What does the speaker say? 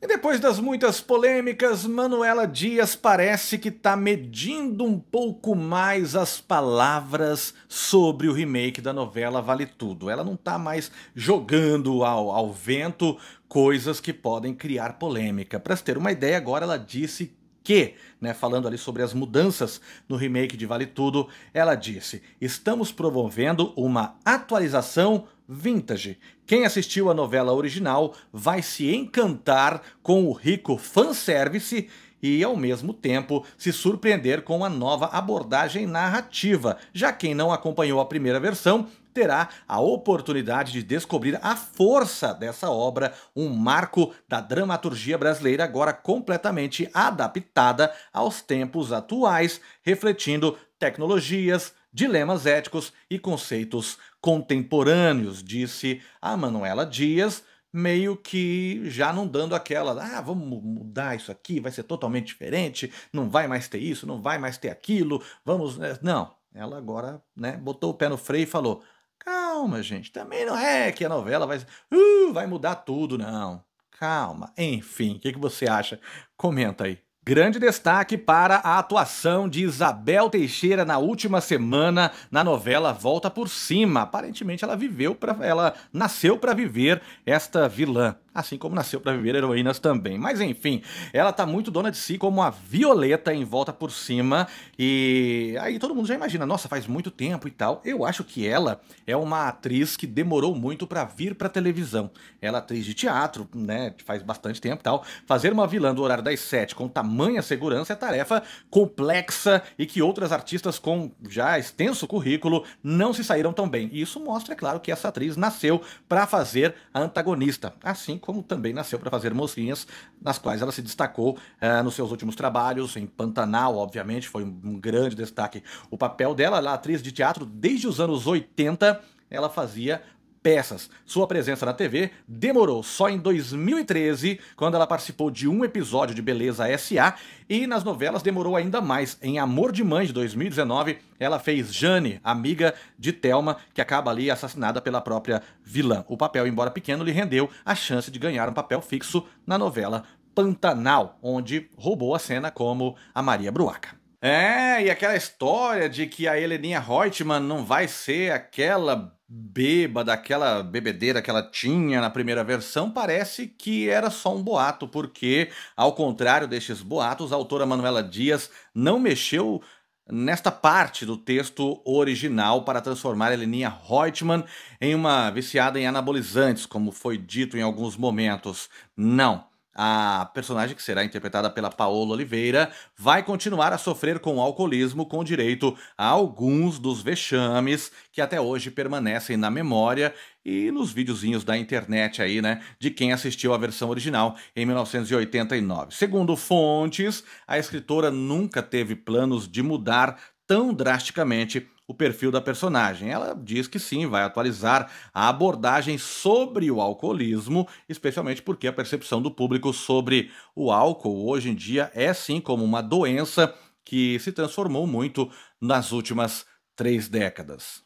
E depois das muitas polêmicas, Manuela Dias parece que está medindo um pouco mais as palavras sobre o remake da novela Vale Tudo. Ela não está mais jogando ao, ao vento coisas que podem criar polêmica. Para se ter uma ideia, agora ela disse que, né, falando ali sobre as mudanças no remake de Vale Tudo, ela disse: "Estamos promovendo uma atualização vintage. Quem assistiu a novela original vai se encantar com o rico fanservice e, ao mesmo tempo, se surpreender com a nova abordagem narrativa. Já quem não acompanhou a primeira versão terá a oportunidade de descobrir a força dessa obra, um marco da dramaturgia brasileira agora completamente adaptada aos tempos atuais, refletindo tecnologias, dilemas éticos e conceitos contemporâneos, disse a ah, Manuela Dias, meio que já não dando aquela, ah, vamos mudar isso aqui, vai ser totalmente diferente, não vai mais ter isso, não vai mais ter aquilo, vamos. Né? Não, ela agora né, botou o pé no freio e falou: calma, gente, também não é que a novela vai, uh, vai mudar tudo, não. Calma. Enfim, o que, que você acha? Comenta aí. Grande destaque para a atuação de Isabel Teixeira na última semana na novela Volta por Cima. Aparentemente ela viveu para ela nasceu para viver esta vilã assim como nasceu para viver heroínas também. Mas enfim, ela tá muito dona de si como a Violeta em volta por cima e aí todo mundo já imagina, nossa, faz muito tempo e tal. Eu acho que ela é uma atriz que demorou muito para vir para televisão. Ela é atriz de teatro, né, faz bastante tempo e tal. Fazer uma vilã do horário das sete com tamanha segurança é tarefa complexa e que outras artistas com já extenso currículo não se saíram tão bem. E isso mostra, é claro, que essa atriz nasceu para fazer a antagonista, assim como também nasceu para fazer mocinhas, nas quais ela se destacou uh, nos seus últimos trabalhos, em Pantanal, obviamente, foi um grande destaque o papel dela. Ela é atriz de teatro desde os anos 80, ela fazia peças. Sua presença na TV demorou só em 2013, quando ela participou de um episódio de Beleza S.A. e nas novelas demorou ainda mais. Em Amor de Mãe de 2019, ela fez Jane, amiga de Thelma, que acaba ali assassinada pela própria vilã. O papel, embora pequeno, lhe rendeu a chance de ganhar um papel fixo na novela Pantanal, onde roubou a cena como a Maria Bruaca. É, e aquela história de que a Heleninha Reutemann não vai ser aquela bêbada, aquela bebedeira que ela tinha na primeira versão, parece que era só um boato, porque, ao contrário destes boatos, a autora Manuela Dias não mexeu nesta parte do texto original para transformar Heleninha Reutemann em uma viciada em anabolizantes, como foi dito em alguns momentos. Não. A personagem, que será interpretada pela Paola Oliveira, vai continuar a sofrer com o alcoolismo, com direito a alguns dos vexames que até hoje permanecem na memória e nos videozinhos da internet aí, né, de quem assistiu a versão original em 1989. Segundo fontes, a escritora nunca teve planos de mudar tão drasticamente o perfil da personagem. Ela diz que sim, vai atualizar a abordagem sobre o alcoolismo, especialmente porque a percepção do público sobre o álcool hoje em dia é sim como uma doença que se transformou muito nas últimas três décadas.